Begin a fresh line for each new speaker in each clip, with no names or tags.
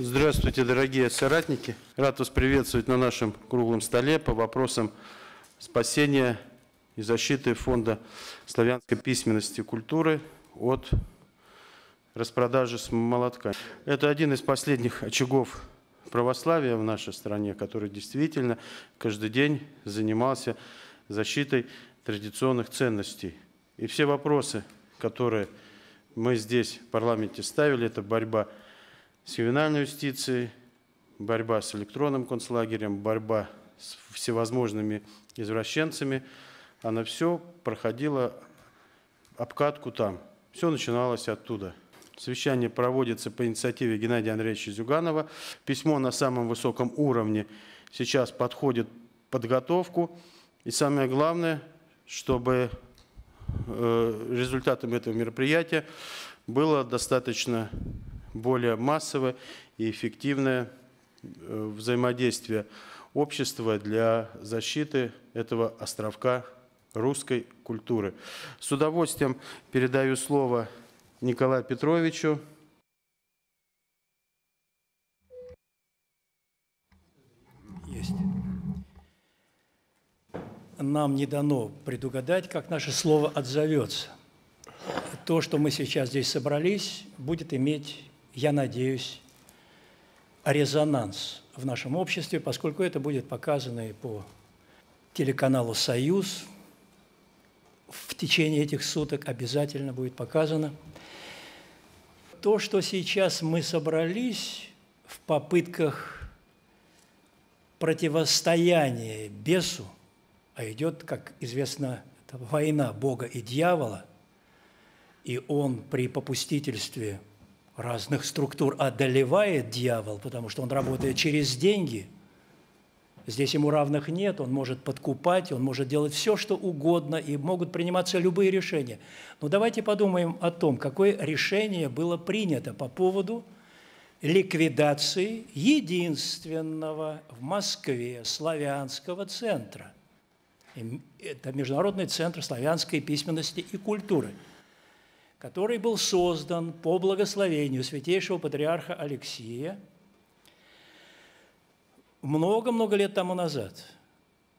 Здравствуйте, дорогие соратники. Рад вас приветствовать на нашем круглом столе по вопросам спасения и защиты Фонда славянской письменности и культуры от распродажи с молотка. Это один из последних очагов православия в нашей стране, который действительно каждый день занимался защитой традиционных ценностей. И все вопросы, которые мы здесь в парламенте ставили, это борьба с с ювенальной юстицией, борьба с электронным концлагерем, борьба с всевозможными извращенцами. Она все проходила обкатку там. Все начиналось оттуда. Совещание проводится по инициативе Геннадия Андреевича Зюганова. Письмо на самом высоком уровне сейчас подходит подготовку. И самое главное, чтобы э, результатом этого мероприятия было достаточно более массовое и эффективное э, взаимодействие общества для защиты этого островка русской культуры. С удовольствием передаю слово Николаю Петровичу.
Есть. Нам не дано предугадать, как наше слово отзовется. То, что мы сейчас здесь собрались, будет иметь я надеюсь, резонанс в нашем обществе, поскольку это будет показано и по телеканалу «Союз», в течение этих суток обязательно будет показано. То, что сейчас мы собрались в попытках противостояния бесу, а идет, как известно, война Бога и дьявола, и он при попустительстве разных структур одолевает дьявол, потому что он работает через деньги. Здесь ему равных нет, он может подкупать, он может делать все, что угодно, и могут приниматься любые решения. Но давайте подумаем о том, какое решение было принято по поводу ликвидации единственного в Москве славянского центра. Эм, это Международный центр славянской письменности и культуры – который был создан по благословению святейшего патриарха Алексия много-много лет тому назад.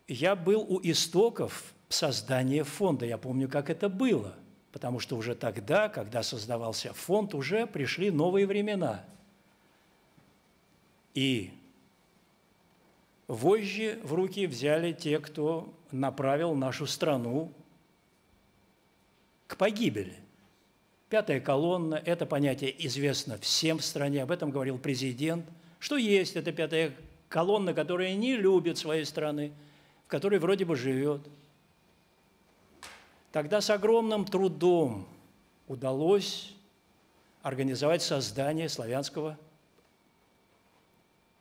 Я был у истоков создания фонда, я помню, как это было, потому что уже тогда, когда создавался фонд, уже пришли новые времена. И вожжи в руки взяли те, кто направил нашу страну к погибели – Пятая колонна – это понятие известно всем в стране, об этом говорил президент, что есть эта пятая колонна, которая не любит своей страны, в которой вроде бы живет. Тогда с огромным трудом удалось организовать создание славянского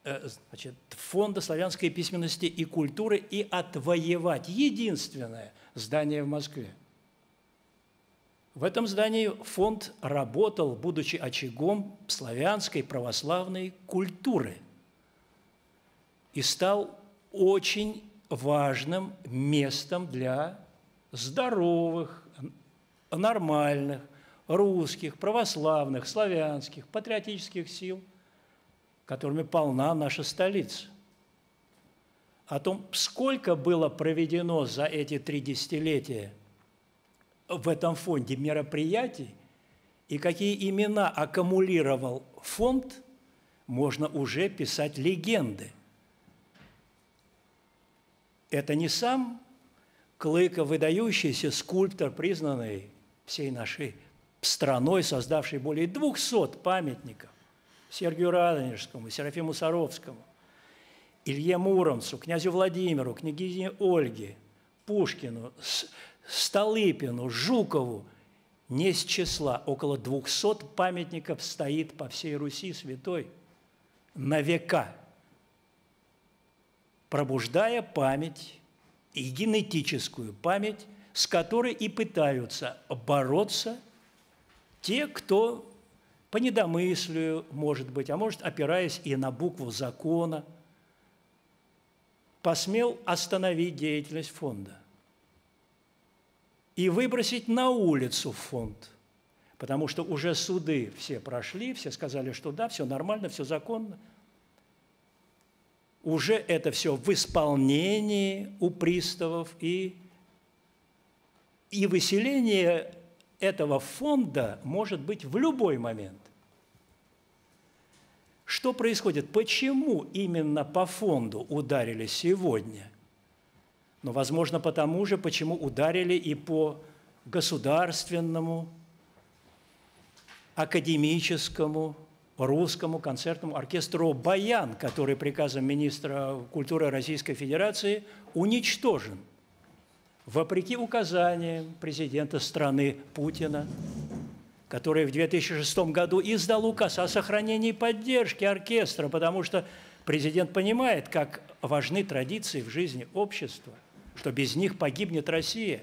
э, значит, фонда славянской письменности и культуры и отвоевать единственное здание в Москве – в этом здании фонд работал, будучи очагом славянской православной культуры и стал очень важным местом для здоровых, нормальных, русских, православных, славянских, патриотических сил, которыми полна наша столица. О том, сколько было проведено за эти три десятилетия – в этом фонде мероприятий и какие имена аккумулировал фонд, можно уже писать легенды. Это не сам Клыков, выдающийся скульптор, признанный всей нашей страной, создавший более 200 памятников Сергию Радонежскому, Серафиму Саровскому, Илье Муромцу, князю Владимиру, княгине Ольге, Пушкину, Столыпину, Жукову, не с числа. Около 200 памятников стоит по всей Руси святой на века, пробуждая память и генетическую память, с которой и пытаются бороться те, кто по недомыслию, может быть, а может, опираясь и на букву закона, посмел остановить деятельность фонда – и выбросить на улицу фонд. Потому что уже суды все прошли, все сказали, что да, все нормально, все законно. Уже это все в исполнении у приставов и, и выселение этого фонда может быть в любой момент. Что происходит? Почему именно по фонду ударили сегодня – но, возможно, потому же, почему ударили и по государственному, академическому, русскому концертному оркестру «Баян», который приказом министра культуры Российской Федерации уничтожен, вопреки указаниям президента страны Путина, который в 2006 году издал указ о сохранении поддержки оркестра, потому что президент понимает, как важны традиции в жизни общества – что без них погибнет Россия.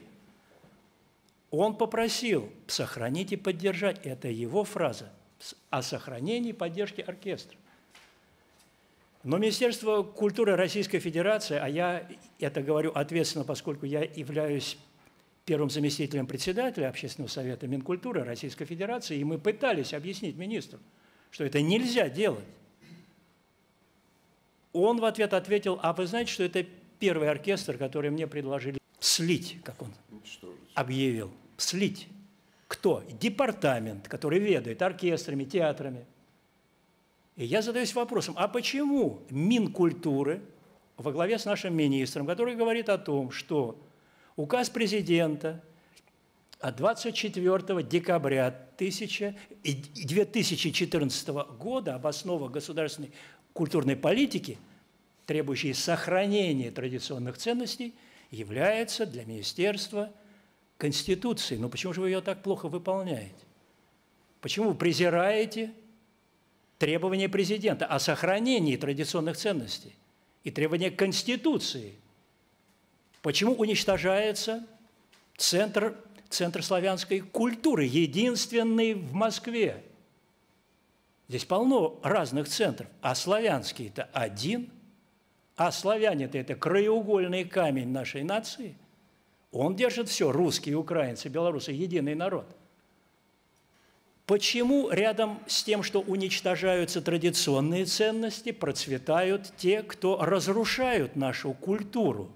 Он попросил сохранить и поддержать. Это его фраза о сохранении и поддержке оркестра. Но Министерство культуры Российской Федерации, а я это говорю ответственно, поскольку я являюсь первым заместителем председателя Общественного совета Минкультуры Российской Федерации, и мы пытались объяснить министру, что это нельзя делать. Он в ответ ответил, а вы знаете, что это первый оркестр, который мне предложили слить, как он объявил, слить. Кто? Департамент, который ведает оркестрами, театрами. И я задаюсь вопросом, а почему Минкультуры во главе с нашим министром, который говорит о том, что указ президента от 24 декабря 2014 года об основах государственной культурной политики – требующий сохранения традиционных ценностей, является для министерства Конституцией. Но ну, почему же вы ее так плохо выполняете? Почему вы презираете требования президента о сохранении традиционных ценностей и требования Конституции? Почему уничтожается центр, центр славянской культуры, единственный в Москве? Здесь полно разных центров, а славянский это один – а славяне-то это краеугольный камень нашей нации. Он держит все, русские, украинцы, белорусы, единый народ. Почему рядом с тем, что уничтожаются традиционные ценности, процветают те, кто разрушают нашу культуру?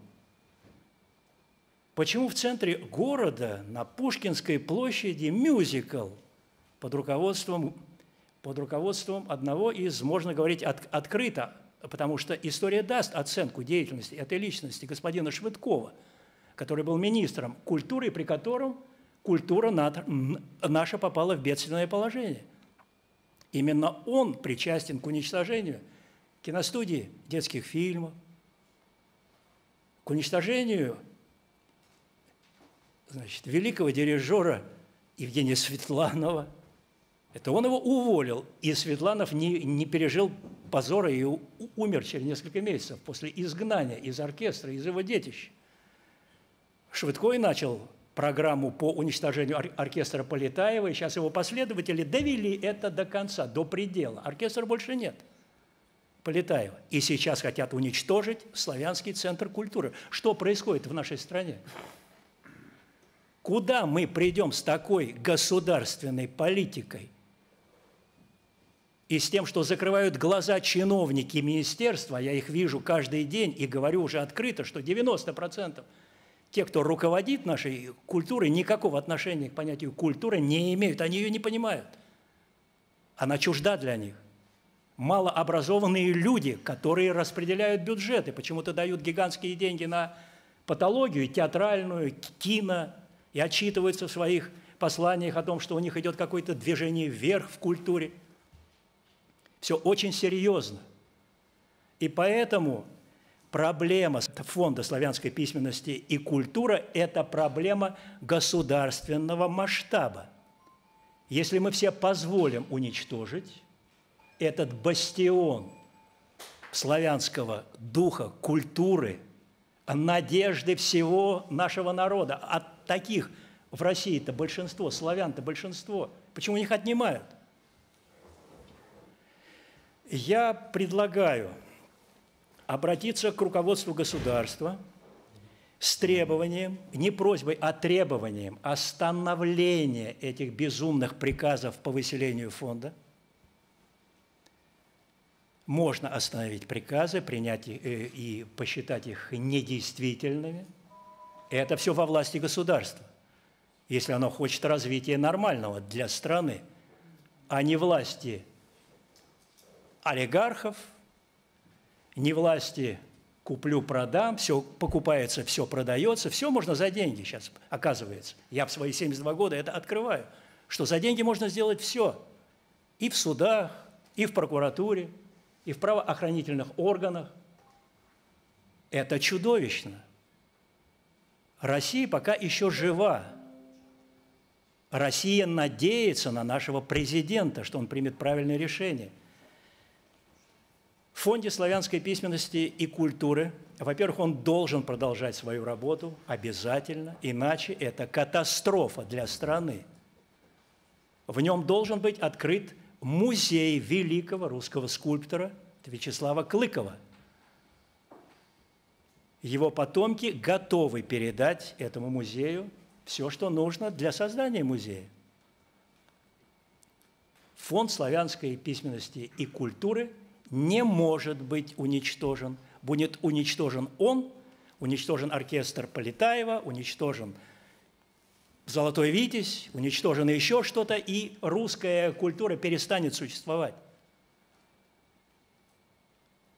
Почему в центре города на Пушкинской площади мюзикл под руководством, под руководством одного из, можно говорить от, открыто, потому что история даст оценку деятельности этой личности господина Швыдкова, который был министром культуры, при котором культура наша попала в бедственное положение. Именно он причастен к уничтожению киностудии, детских фильмов, к уничтожению значит, великого дирижера Евгения Светланова. Это он его уволил, и Светланов не, не пережил позора и умер через несколько месяцев после изгнания из оркестра, из его детищ. и начал программу по уничтожению ор- оркестра Полетаева, и сейчас его последователи довели это до конца, до предела. Оркестра больше нет. Полетаева. И сейчас хотят уничтожить Славянский центр культуры. Что происходит в нашей стране? Куда мы придем с такой государственной политикой – и с тем, что закрывают глаза чиновники министерства, я их вижу каждый день и говорю уже открыто, что 90% тех, кто руководит нашей культурой, никакого отношения к понятию культуры не имеют, они ее не понимают. Она чужда для них. Малообразованные люди, которые распределяют бюджеты, почему-то дают гигантские деньги на патологию театральную, кино, и отчитываются в своих посланиях о том, что у них идет какое-то движение вверх в культуре – все очень серьезно. И поэтому проблема фонда славянской письменности и культура – это проблема государственного масштаба. Если мы все позволим уничтожить этот бастион славянского духа, культуры, надежды всего нашего народа, от а таких в России-то большинство, славян-то большинство, почему их отнимают? Я предлагаю обратиться к руководству государства с требованием, не просьбой, а требованием остановления этих безумных приказов по выселению фонда. Можно остановить приказы, принять и э, посчитать их недействительными. Это все во власти государства, если оно хочет развития нормального для страны, а не власти – олигархов, не власти куплю-продам, все покупается, все продается, все можно за деньги сейчас, оказывается. Я в свои 72 года это открываю, что за деньги можно сделать все. И в судах, и в прокуратуре, и в правоохранительных органах. Это чудовищно. Россия пока еще жива. Россия надеется на нашего президента, что он примет правильное решение. В фонде славянской письменности и культуры, во-первых, он должен продолжать свою работу обязательно, иначе это катастрофа для страны. В нем должен быть открыт музей великого русского скульптора Вячеслава Клыкова. Его потомки готовы передать этому музею все, что нужно для создания музея. Фонд славянской письменности и культуры – не может быть уничтожен. Будет уничтожен он, уничтожен оркестр Полетаева, уничтожен «Золотой Витязь», уничтожено еще что-то, и русская культура перестанет существовать.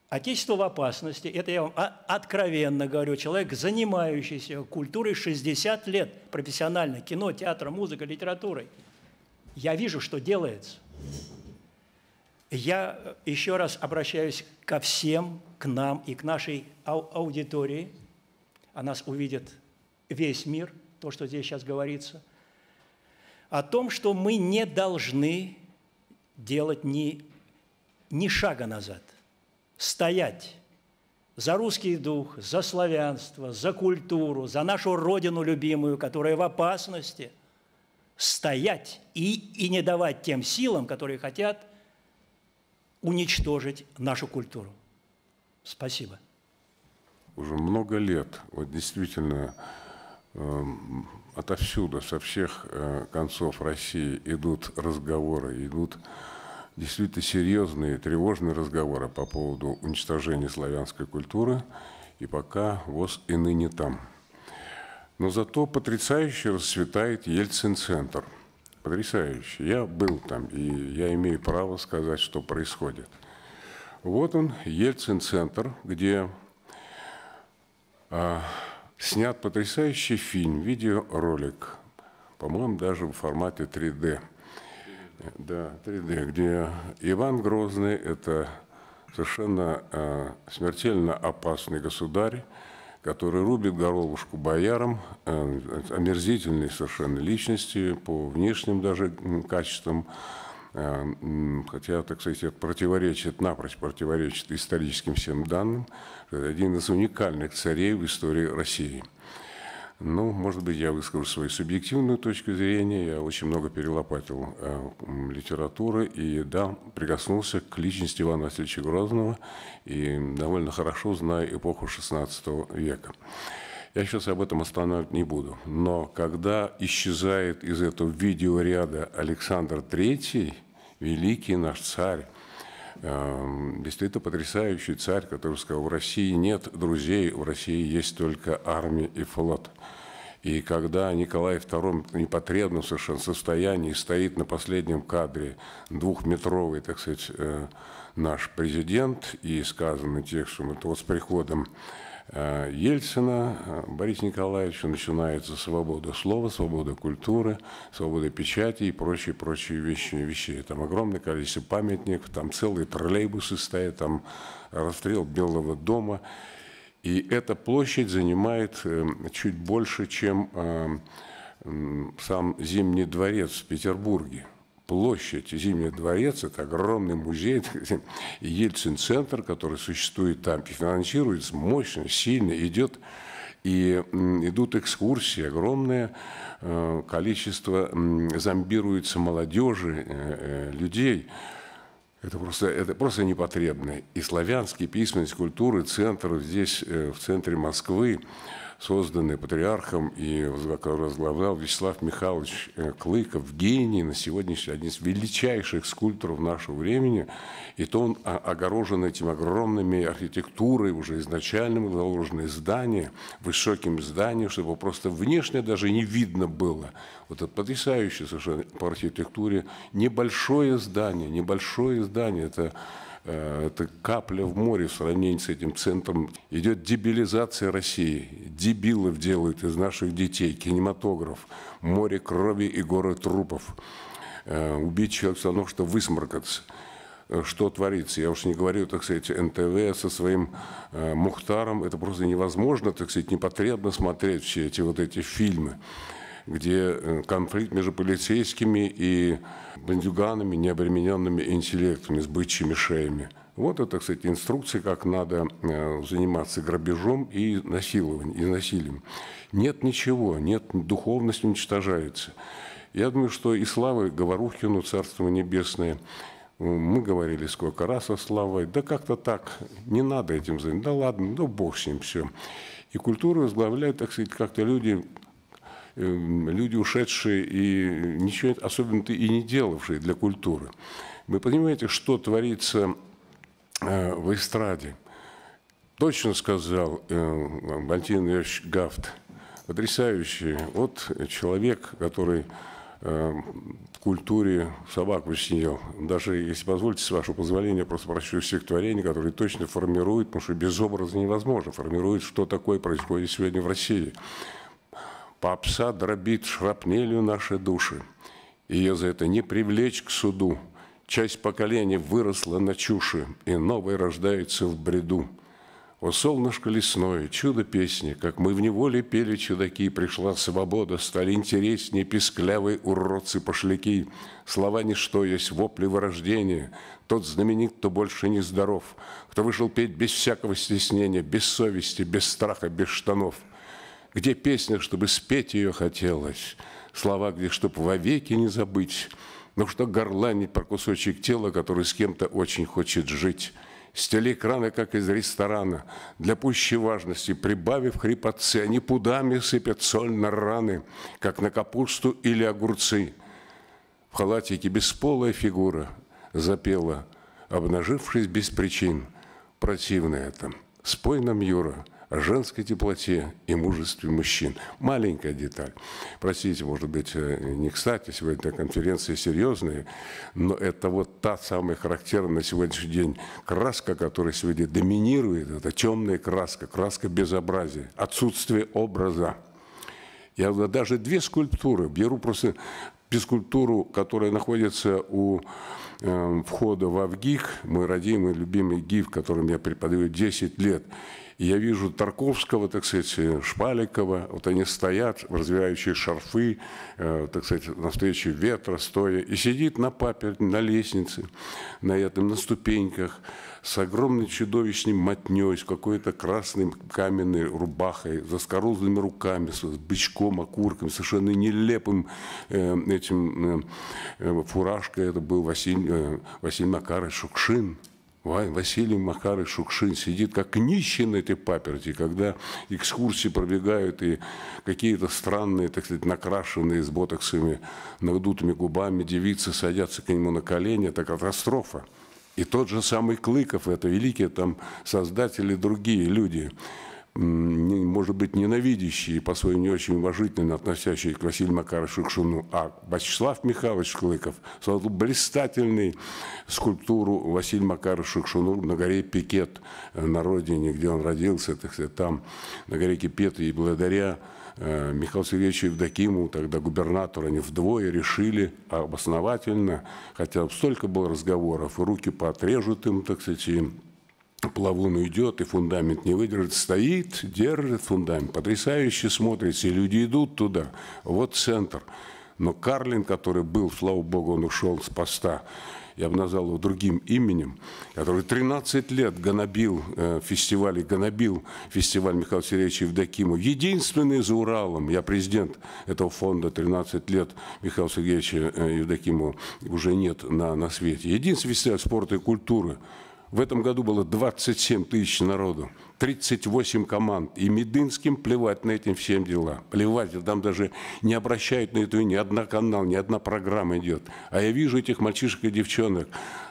Отечество в опасности, это я вам откровенно говорю, человек, занимающийся культурой 60 лет профессионально, кино, театром, музыкой, литературой. Я вижу, что делается. Я э, еще раз обращаюсь ко всем, к нам и к нашей аудитории. О нас увидит весь мир, то, что здесь сейчас говорится. О том, что мы не должны делать ни, ни шага назад. Стоять за русский дух, за славянство, за культуру, за нашу родину любимую, которая в опасности. Стоять и, и не давать тем силам, которые хотят – уничтожить нашу культуру. Спасибо.
Уже много лет, вот действительно, э, отовсюду, со всех э, концов России идут разговоры, идут действительно серьезные, тревожные разговоры по поводу уничтожения славянской культуры, и пока ВОЗ и ныне там. Но зато потрясающе расцветает Ельцин-центр – потрясающе. Я был там, и я имею право сказать, что происходит. Вот он, Ельцин-центр, где а, снят потрясающий фильм, видеоролик, по-моему, даже в формате 3D. Да, 3D, где Иван Грозный – это совершенно э, смертельно опасный государь, который рубит головушку боярам, э, э, омерзительной совершенно личности, по внешним даже качествам, э, хотя, так сказать, это противоречит, напрочь противоречит историческим всем данным, один из уникальных царей в истории России – ну, может быть, я выскажу свою субъективную точку зрения. Я очень много перелопатил э, литературы и, да, прикоснулся к личности Ивана Васильевича Грозного и довольно хорошо знаю эпоху XVI века. Я сейчас об этом останавливать не буду. Но когда исчезает из этого видеоряда Александр III, великий наш царь, э, действительно потрясающий царь, который сказал, в России нет друзей, в России есть только армия и флот. И когда Николай II в совершенно состоянии стоит на последнем кадре, двухметровый, так сказать, э, наш президент, и сказано тех текстом, это вот с приходом э, Ельцина, э, Бориса Николаевича начинается свобода слова, свобода культуры, свобода печати и прочие-прочие вещи, вещи. Там огромное количество памятников, там целые троллейбусы стоят, там расстрел Белого дома – и эта площадь занимает э, чуть больше, чем э, сам Зимний дворец в Петербурге. Площадь Зимний дворец – это огромный музей, Ельцин-центр, который существует там, и финансируется мощно, сильно, идет и идут экскурсии, огромное э, количество зомбируется молодежи, людей. Это просто, это просто непотребно. И славянские письменность культуры, центр здесь, э, в центре Москвы, созданный патриархом и возглавлял Вячеслав Михайлович э, Клыков, гений на сегодняшний день один из величайших скульпторов нашего времени. И то он а, огорожен этим огромными архитектурой, уже изначально заложенные здания, высоким зданием, чтобы просто внешне даже не видно было. Вот это потрясающее совершенно по архитектуре небольшое здание, небольшое здание. Это Э, это капля в море в сравнении с этим центром. Идет дебилизация России. Дебилов делают из наших детей. Кинематограф. Море крови и горы трупов. Э, убить человека все равно, что высморкаться э, что творится. Я уж не говорю, так сказать, НТВ со своим э, Мухтаром. Это просто невозможно, так сказать, непотребно смотреть все эти вот эти фильмы где э, конфликт между полицейскими и бандюганами, необремененными интеллектами, с бычьими шеями. Вот это, кстати, инструкции, как надо э, заниматься грабежом и насилованием, и насилием. Нет ничего, нет, духовность уничтожается. Я думаю, что и славы Говорухину, Царство Небесное, э, мы говорили сколько раз о славе, да как-то так, не надо этим заниматься, да ладно, да бог с ним, все. И культуру возглавляют, так сказать, как-то люди Эм, люди ушедшие и ничего особенно и не делавшие для культуры. Вы понимаете, что творится э, в эстраде? Точно сказал э, Валентин Ильич Гафт, потрясающий. Вот человек, который э, в культуре собак высидел. Даже, если позволите, с вашего позволения, просто прощу всех творений, которые точно формируют, потому что без образа невозможно, формирует, что такое происходит сегодня в России. Попса дробит шрапнелью наши души. Ее за это не привлечь к суду. Часть поколения выросла на чуши, и новое рождается в бреду. О, солнышко лесное, чудо песни, как мы в неволе пели чудаки, пришла свобода, стали интереснее песклявые уродцы-пошляки. Слова ничто есть вопли вырождения, тот знаменит, кто больше не здоров, кто вышел петь без всякого стеснения, без совести, без страха, без штанов – где песня, чтобы спеть ее хотелось, слова, где чтобы вовеки не забыть, но что горланить про кусочек тела, который с кем-то очень хочет жить. С телеэкрана, как из ресторана, для пущей важности, прибавив хрипотцы, они пудами сыпят соль на раны, как на капусту или огурцы. В халатике бесполая фигура запела, обнажившись без причин. Противно это. Спой нам, Юра, женской теплоте и мужестве мужчин. Маленькая деталь. Простите, может быть, э, не кстати, сегодня конференции серьезные, но это вот та самая характерная на сегодняшний день краска, которая сегодня доминирует, это темная краска, краска безобразия, отсутствие образа. Я даже две скульптуры беру просто физкультуру, которая находится у э, входа в Авгик, мой родимый, любимый ГИФ, которым я преподаю 10 лет, и я вижу Тарковского, так сказать, э, Шпаликова, вот они стоят, развивающие шарфы, э, так сказать, навстречу ветра стоя, и сидит на папе, на лестнице, на этом, на ступеньках, с огромной чудовищной мотней, с какой-то красной каменной рубахой, за заскорузлыми руками, с бычком, окурком, совершенно нелепым э, этим э, э, фуражкой. Это был Василь, э, Василий Макарович Шукшин. Василий Макарович Шукшин сидит как нищий на этой паперти, когда экскурсии пробегают и какие-то странные, так сказать, накрашенные с ботоксами, надутыми губами девицы садятся к нему на колени. Это катастрофа. И тот же самый Клыков, это великие там создатели, другие люди, может быть, ненавидящие, по-своему не очень уважительно относящие к Василию Макаровичу Шукшину, а Вячеслав Михайлович Клыков создал блистательный, скульптуру Василия Макаровича Шукшину на горе Пикет, э, на родине, где он родился, так сказать, там, на горе Кипет, и благодаря Э, Михаилу Сергеевичу Евдокимову, тогда губернатору, они вдвое решили обосновательно, хотя столько было разговоров, руки поотрежут им, так сказать, и плавун уйдет, и фундамент не выдержит, стоит, держит фундамент, потрясающе смотрится, и люди идут туда, вот центр. Но Карлин, который был, слава богу, он ушел с поста, я бы назвал его другим именем, который 13 лет гонобил э, фестиваль, гонобил фестиваль Михаила Сергеевича Евдокимова. Единственный за Уралом, я президент этого фонда 13 лет Михаила Сергеевича э, Евдокимова уже нет на, на свете. Единственный фестиваль спорта и культуры. В этом году было 27 тысяч народу. 38 команд, и Медынским плевать на этим всем дела. Плевать, там даже не обращают на это ни одна канал, ни одна программа идет. А я вижу этих мальчишек и девчонок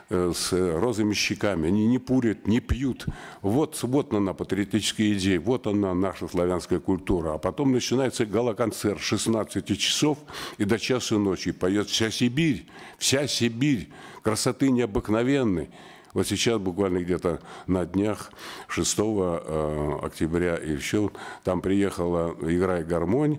э, с розовыми щеками, они не пурят, не пьют. Вот, вот она патриотическая идея, вот она наша славянская культура. А потом начинается галоконцерт 16 часов и до часу ночи. Поет вся Сибирь, вся Сибирь, красоты необыкновенной. Вот сейчас буквально где-то на днях 6 э, октября или еще там приехала, играя гармонь,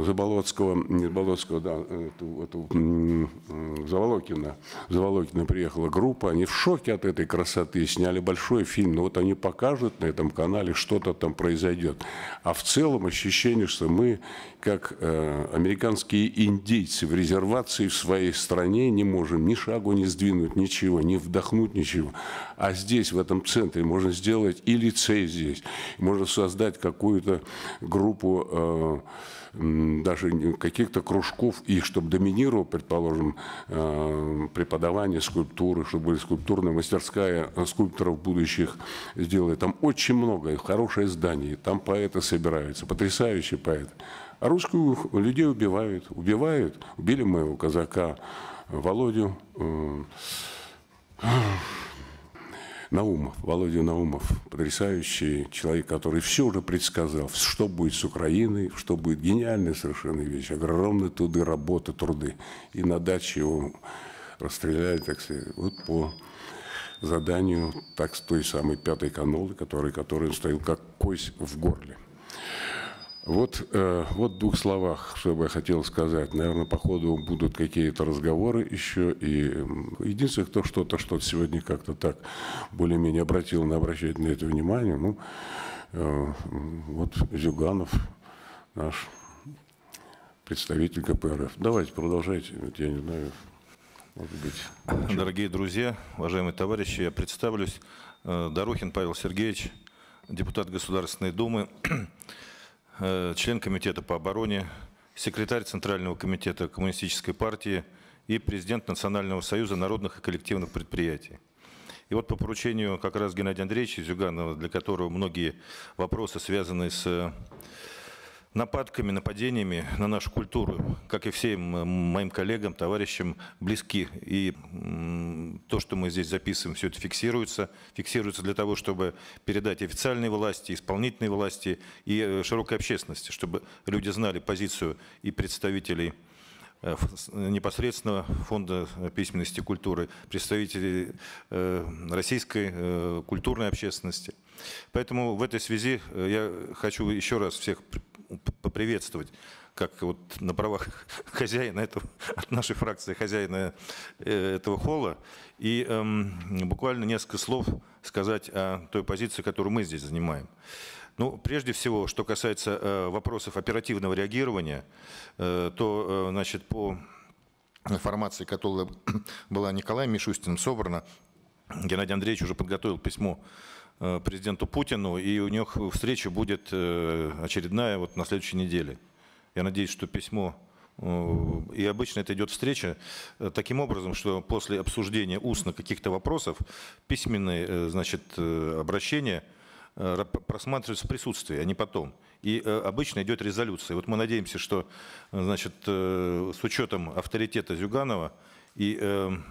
Заболоцкого, не Заболоцкого, да, эту, эту, Заволокина, Заволокина приехала группа, они в шоке от этой красоты, сняли большой фильм, но ну, вот они покажут на этом канале, что-то там произойдет. А в целом ощущение, что мы, как э, американские индейцы в резервации в своей стране, не можем ни шагу не сдвинуть, ничего, не ни вдохнуть ничего. А здесь, в этом центре, можно сделать и лицей здесь, можно создать какую-то группу э, даже каких-то кружков, и чтобы доминировало, предположим, э, преподавание скульптуры, чтобы были скульптурная мастерская э, скульпторов будущих сделали. Там очень много, хорошее здание, там поэты собираются, потрясающий поэт, А русских людей убивают, убивают. Убили моего казака Володю. Э, Наумов, Володя Наумов, потрясающий человек, который все уже предсказал, что будет с Украиной, что будет гениальная совершенно вещь, огромные труды, работы, труды. И на даче его расстреляли, так сказать, вот по заданию так, той самой пятой канолы, который, который стоял как кость в горле. Вот, э, вот в двух словах, что бы я хотел сказать. Наверное, по ходу будут какие-то разговоры еще. И единственное, кто что-то, что сегодня как-то так более-менее обратил на обращает на это внимание, ну, э, вот Зюганов, наш представитель КПРФ. Давайте, продолжайте, я не знаю,
может быть. Дорогие друзья, уважаемые товарищи, я представлюсь. Э, Дорохин Павел Сергеевич, депутат Государственной Думы. Э, член Комитета по обороне, секретарь Центрального комитета Коммунистической партии и президент Национального союза народных и коллективных предприятий. И вот по поручению как раз Геннадия Андреевича Зюганова, для которого многие вопросы, связанные с нападками, нападениями на нашу культуру, как и всем э, моим коллегам, товарищам, близки. И то, что мы здесь записываем, все это фиксируется. Фиксируется для того, чтобы передать официальной власти, исполнительной власти и э, широкой общественности, чтобы люди знали позицию и представителей э, непосредственно Фонда письменности и культуры, представителей российской культурной общественности. Поэтому в этой связи я хочу еще раз всех поприветствовать, как вот на правах хозяина этого, от нашей фракции хозяина э, этого холла, и эм, буквально несколько слов сказать о той позиции, которую мы здесь занимаем. Ну, прежде всего, что касается э, вопросов оперативного реагирования, э, то, э, значит, по информации, которая была Николаем Мишустиным собрана, Геннадий Андреевич уже подготовил письмо Э, президенту Путину, и у них встреча будет э, очередная вот на следующей неделе. Я надеюсь, что письмо э, и обычно это идет встреча таким образом, что после обсуждения устно каких-то вопросов письменное, значит, обращение просматривается в присутствии, а не потом. И обычно идет резолюция. Вот мы надеемся, что значит, с учетом авторитета Зюганова и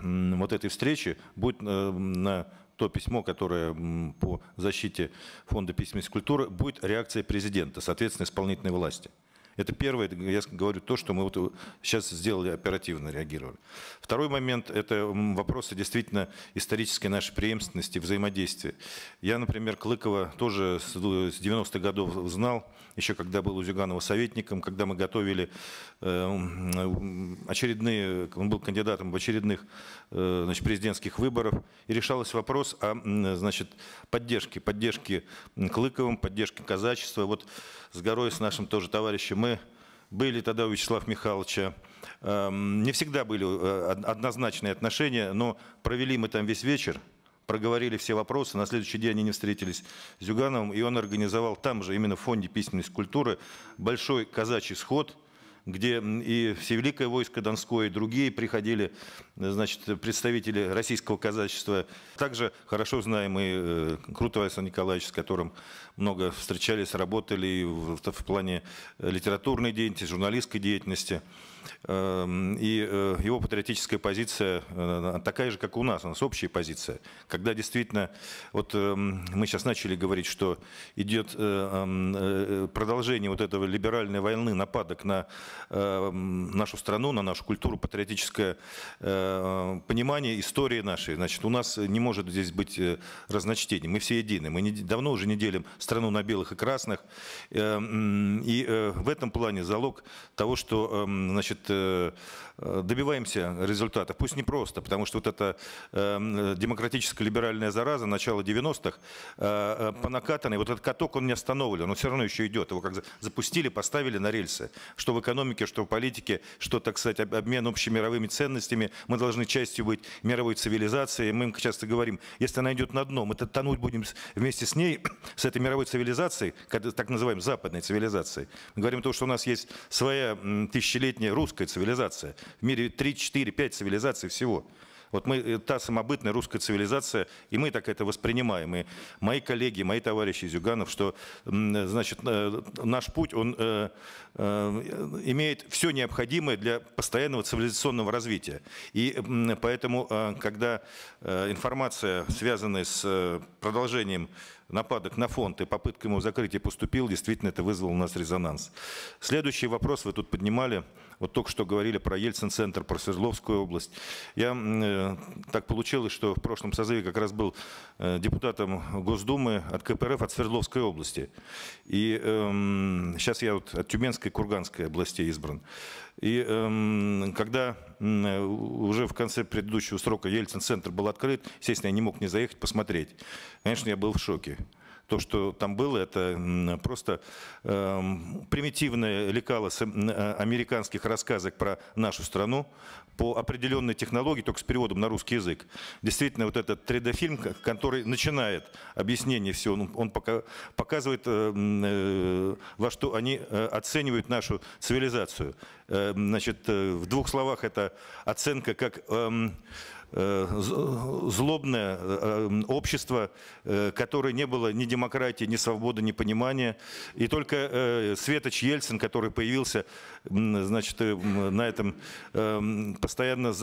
вот этой встречи будет на то письмо, которое по защите фонда письменности культуры, будет реакция президента, соответственно, исполнительной власти. Это первое, я говорю, то, что мы вот сейчас э, сделали, оперативно реагировали. Второй момент – это вопросы действительно исторической нашей преемственности, взаимодействия. Я, например, Клыкова тоже с 90-х э, годов знал, еще когда был у Зюганова советником, когда мы готовили э, очередные, он был кандидатом в очередных значит, президентских выборов, и решался вопрос о значит, поддержке, поддержке Клыковым, поддержке казачества. Вот с горой, с нашим тоже товарищем мы были тогда у Вячеслава Михайловича, эм, не всегда были э, однозначные отношения, но провели мы там весь вечер, проговорили все вопросы. На следующий день они не встретились с Зюгановым, и он организовал там же, именно в фонде письменность культуры, большой казачий сход – где и Всевеликое войско Донское, и другие приходили, э, значит, представители российского казачества. Также хорошо знаем и э, Крутого Александра Николаевича, с которым много встречались, работали и в, в плане литературной деятельности, журналистской деятельности. Эм, и э, его патриотическая позиция э, такая же, как у нас, у нас общая позиция. Когда действительно, вот эм, мы сейчас начали говорить, что идет э, эм, продолжение вот этого либеральной войны, нападок на нашу страну, на нашу культуру, патриотическое понимание истории нашей. Значит, у нас не может здесь быть разночтений, мы все едины, мы давно уже не делим страну на белых и красных, и в этом плане залог того, что значит, значит, э, э, добиваемся результата. Пусть не просто, потому что вот эта эм, демократическая либеральная зараза начала 90-х э, по накатанной, вот этот каток, он не остановили, он все равно еще идет. Его как запустили, поставили на рельсы. Что в экономике, что в политике, что, так сказать, обмен общемировыми ценностями. Мы должны частью быть мировой цивилизации. Мы им часто говорим, если она идет на дно, мы -то тонуть будем вместе с ней, с этой мировой цивилизацией, так называемой западной цивилизацией. Мы говорим то, что у нас есть своя тысячелетняя русская цивилизация. В мире 3, 4, 5 цивилизаций всего. Вот мы, э, та самобытная русская цивилизация, и мы так это воспринимаем. И мои коллеги, мои товарищи Зюганов, что значит, э, наш путь, он э, имеет все необходимое для постоянного цивилизационного развития. И поэтому, а, когда информация, связанная с продолжением нападок на фонд и попытка ему закрытия поступил, действительно это вызвало у нас резонанс. Следующий вопрос вы тут поднимали. Вот только что говорили про Ельцин-центр, про Свердловскую область. Я э, так получилось, что в прошлом созыве как раз был э, депутатом Госдумы от КПРФ от Свердловской области. И э, эм, сейчас я вот от Тюменской Курганской области избран. И эм, когда уже в конце предыдущего срока Ельцин-центр был открыт, естественно, я не мог не заехать посмотреть. Конечно, я был в шоке то, что там было, это просто э, примитивное лекало э, американских рассказок про нашу страну по определенной технологии, только с переводом на русский язык. Действительно, вот этот 3D-фильм, который начинает объяснение всего, ну, он, пока, показывает, э, э во что они э, оценивают нашу цивилизацию. Э, значит, в двух словах это оценка как... Э, Э, злобное э, общество, э, которое не было ни демократии, ни свободы, ни понимания. И только Светоч Ельцин, который появился значит, э, на этом э, постоянно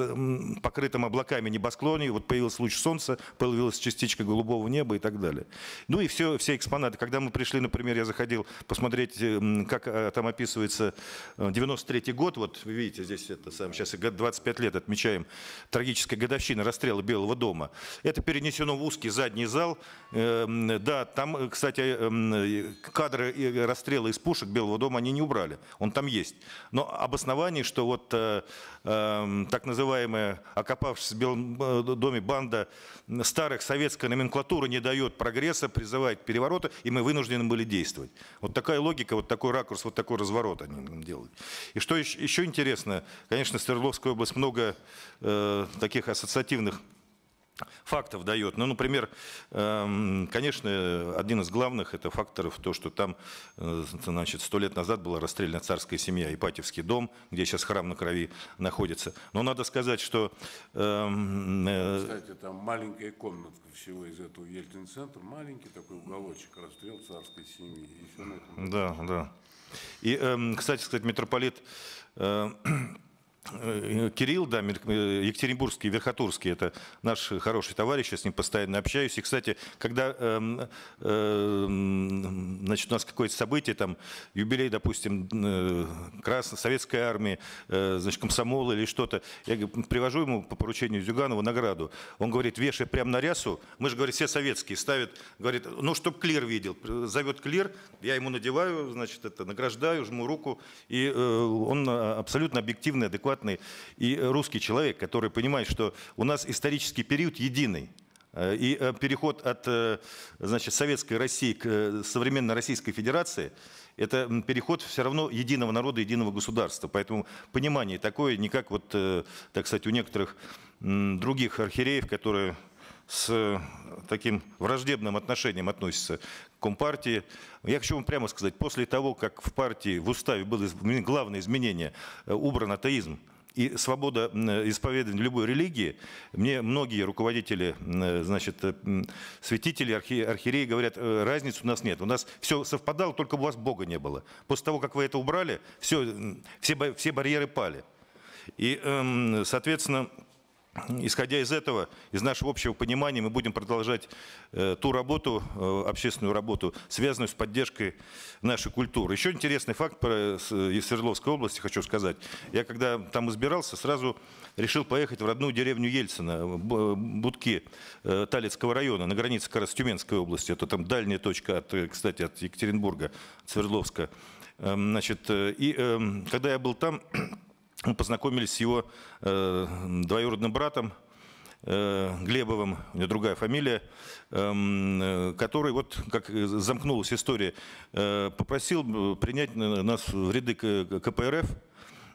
покрытом облаками небосклоне, вот появился луч солнца, появилась частичка голубого неба и так далее. Ну и все, все экспонаты. Когда мы пришли, например, я заходил посмотреть, э, как там описывается 93 год, вот вы видите, здесь это сам, сейчас 25 лет отмечаем трагическая годовщина расстрела Белого дома. Это перенесено в узкий задний зал. Да, там, кстати, кадры расстрела из пушек Белого дома они не убрали. Он там есть. Но обоснований, что вот э, э, так называемая окопавшаяся в Белом э, доме банда старых советской номенклатуры не дает прогресса, призывает к и мы вынуждены были действовать. Вот такая логика, вот такой ракурс, вот такой разворот они делают. И что еще, еще интересно, конечно, Свердловская область много э, таких ассоциативных фактов дает. Ну, например, эм, конечно, один из главных это факторов то, что там, э, значит, сто лет назад была расстреляна царская семья, Ипатьевский дом, где сейчас храм на крови находится. Но надо сказать, что... Эм, э, кстати,
там маленькая комнатка всего из этого Ельцин-центра, маленький такой уголочек, расстрел царской семьи. И на этом... Да,
да. И, эм, кстати, сказать, митрополит э, Э, Кирилл, да, э, Екатеринбургский, Верхотурский, это наш хороший товарищ, я с ним постоянно общаюсь. И, кстати, когда э, э, значит, у нас какое-то событие, там, юбилей, допустим, э, Красной, Советской Армии, э, значит, комсомола или что-то, я привожу ему по поручению Зюганова награду. Он говорит, вешай прямо на рясу, мы же, говорит, все советские, ставят, говорит, ну, чтобы клир видел, зовет клир, я ему надеваю, значит, это, награждаю, жму руку, и э, он абсолютно объективный, адекватный адекватный и русский человек, который понимает, что у нас исторический период единый. Э, и э, переход от э, значит, советской России к современной Российской Федерации – это переход все равно единого народа, единого государства. Поэтому понимание такое не как, вот, так сказать, у некоторых других архиереев, которые с таким враждебным отношением относятся Компартии. Я хочу вам прямо сказать, после того, как в партии, в уставе было главное изменение, э, убран атеизм, и свобода исповедования любой религии, мне многие руководители, э, значит, э, святители, архи, архиереи говорят, разницы у нас нет. У нас все совпадало, только у вас Бога не было. После того, как вы это убрали, все, все, все барьеры пали. И, эм, соответственно, Исходя из этого, из нашего общего понимания, мы будем продолжать э, ту работу, э, общественную работу, связанную с поддержкой нашей культуры. Еще интересный факт про, э, с, из Свердловской области хочу сказать. Я когда там избирался, сразу решил поехать в родную деревню Ельцина, э, э, Будки э, Талицкого района, на границе как раз Тюменской области. Это там дальняя точка, от, кстати, от Екатеринбурга, от Свердловска. Эм, э, значит, и э, когда я был там мы познакомились с его э, двоюродным братом э, Глебовым, у него другая фамилия, э, который, вот как э, замкнулась история, э, попросил э, принять нас в ряды КПРФ,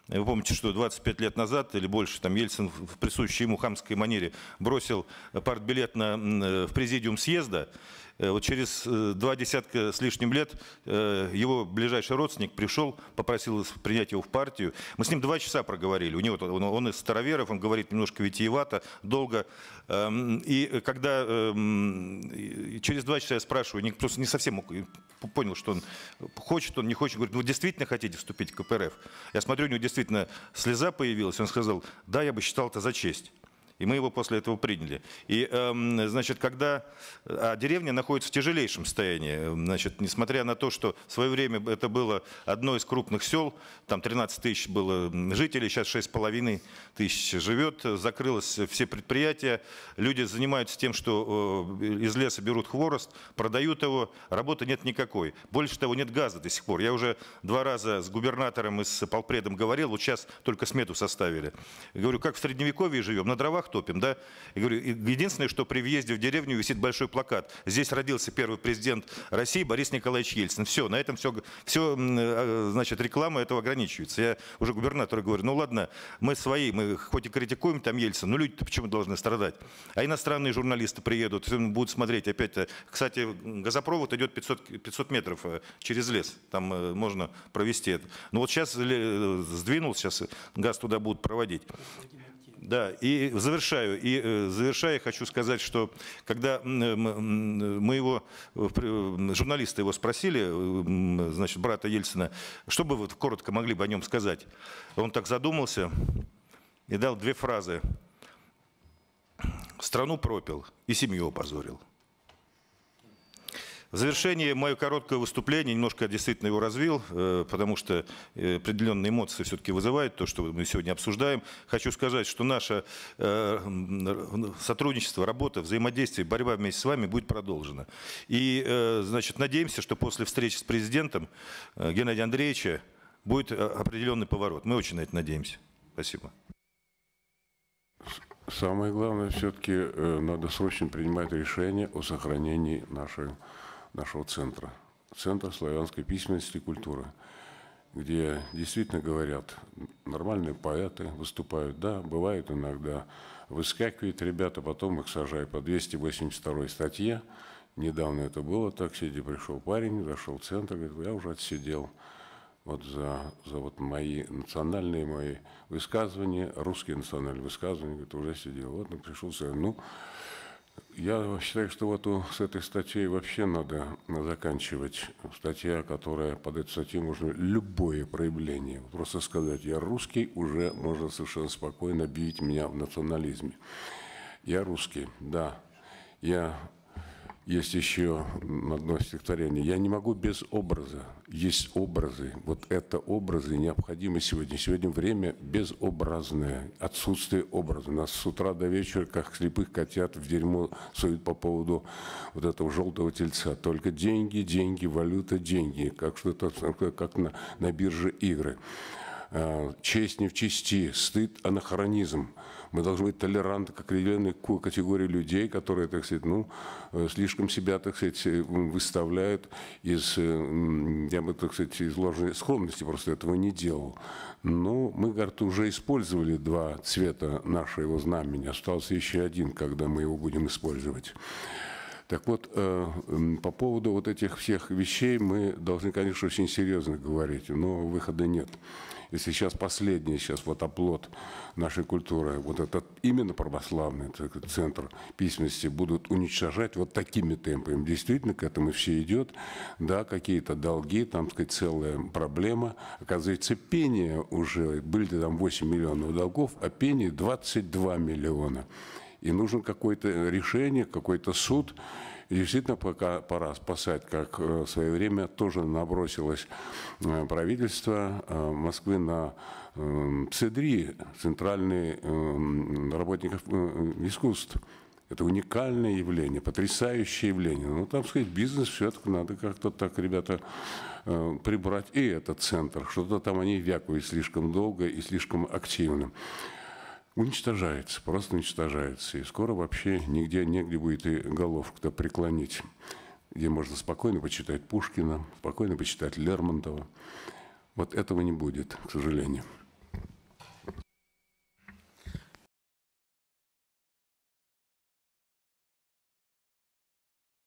вы помните, что 25 лет назад или больше там Ельцин в присущей ему хамской манере бросил партбилет на, э, в президиум съезда, Э, вот через э, два десятка с лишним лет э, его ближайший родственник пришел, попросил принять его в партию. Мы с ним два часа проговорили. У него, он из староверов, он говорит немножко витиевато, долго. Эм, и когда эм, через два часа я спрашиваю, просто не совсем понял, что он хочет, он не хочет. Говорит, «Ну, вы действительно хотите вступить в КПРФ? Я смотрю, у него действительно слеза появилась. Он сказал, да, я бы считал это за честь. И мы его после этого приняли. И, эм, значит, когда а деревня находится в тяжелейшем состоянии, эм, значит, несмотря на то, что в свое время это было одно из крупных сел, там 13 тысяч было жителей, сейчас 6,5 тысяч живет, закрылось все предприятия, люди занимаются тем, что из леса берут хворост, продают его, работы нет никакой. Больше того, нет газа до сих пор. Я уже два раза с губернатором и с полпредом говорил, вот сейчас только смету составили. Говорю, как в Средневековье живем, на дровах Топим, да? Я говорю, единственное, что при въезде в деревню висит большой плакат. Здесь родился первый президент России Борис Николаевич Ельцин. Все, на этом все, все э, значит, реклама этого ограничивается. Я уже губернатору говорю, ну ладно, мы свои, мы хоть и критикуем там Ельцина, но люди-то почему должны страдать? А иностранные журналисты приедут, будут смотреть опять э, Кстати, газопровод идет 500, 500 метров э, через лес, там можно провести это. Но ну вот сейчас сдвинул, сейчас газ туда будут проводить. Да, и завершаю. И э, завершая, хочу сказать, что когда мы э, э, его, журналисты его спросили, значит, брата Ельцина, что бы вы коротко могли бы о нем сказать? Он так задумался и дал две фразы. Страну пропил и семью опозорил. В завершении мое короткое выступление, немножко действительно его развил, э, потому что э, определенные эмоции все-таки вызывает то, что мы сегодня обсуждаем. Хочу сказать, что наше э, сотрудничество, работа, взаимодействие, борьба вместе с вами будет продолжена. И, значит, надеемся, что после встречи с президентом Геннадия Андреевича будет определенный поворот. Мы очень на это надеемся. Спасибо.
Самое главное, все-таки надо срочно принимать решение о сохранении нашей нашего центра, центра славянской письменности и культуры, где действительно говорят, нормальные поэты выступают, да, бывает иногда, выскакивают ребята, потом их сажают по 282 статье, недавно это было, так сиди пришел парень, зашел в центр, говорит, я уже отсидел вот за, за вот мои национальные мои высказывания, русские национальные высказывания, говорит, уже сидел. Вот он пришел, сказал, ну, я считаю, что вот у, с этой статьей вообще надо заканчивать. Статья, которая под этой статьей можно любое проявление. Просто сказать, я русский, уже можно совершенно спокойно бить меня в национализме. Я русский, да. Я есть еще одно стихотворение. «Я не могу без образа. Есть образы. Вот это образы необходимы сегодня. Сегодня время безобразное, отсутствие образа. Нас с утра до вечера, как слепых котят, в дерьмо суют по поводу вот этого желтого тельца. Только деньги, деньги, валюта, деньги. Как что-то, как на, на бирже игры. А, честь не в чести, стыд, анахронизм мы должны быть толерантны к определенной категории людей, которые, так сказать, ну, э, слишком себя, так сказать, э, выставляют из, э, я бы, так сказать, из ложной склонности просто этого не делал. Но ну, мы, говорит, уже использовали два цвета нашего знамени. Остался еще один, когда мы его будем использовать. Так вот, по поводу вот этих всех вещей мы должны, конечно, очень серьезно говорить, но выхода нет. И сейчас последний, сейчас вот оплот нашей культуры, вот этот именно православный так, центр письменности будут уничтожать вот такими темпами. Действительно, к этому все идет. Да, какие-то долги, там, так сказать, целая проблема. Оказывается, пение уже, были там 8 миллионов долгов, а пение 22 миллиона. И нужно какое-то решение, какой-то суд действительно пока пора спасать, как э, в свое время тоже набросилось э, правительство э, Москвы на эм, ЦЕДРИ, Центральный эм, работников искусств. Это уникальное явление, потрясающее явление. Ну, там, сказать, бизнес все-таки надо как-то так, ребята, прибрать и этот центр. Что-то там они вякают слишком долго и слишком активно уничтожается, просто уничтожается. И скоро вообще нигде негде будет и головку-то преклонить, где можно спокойно почитать Пушкина, спокойно почитать Лермонтова. Вот
этого не будет, к сожалению.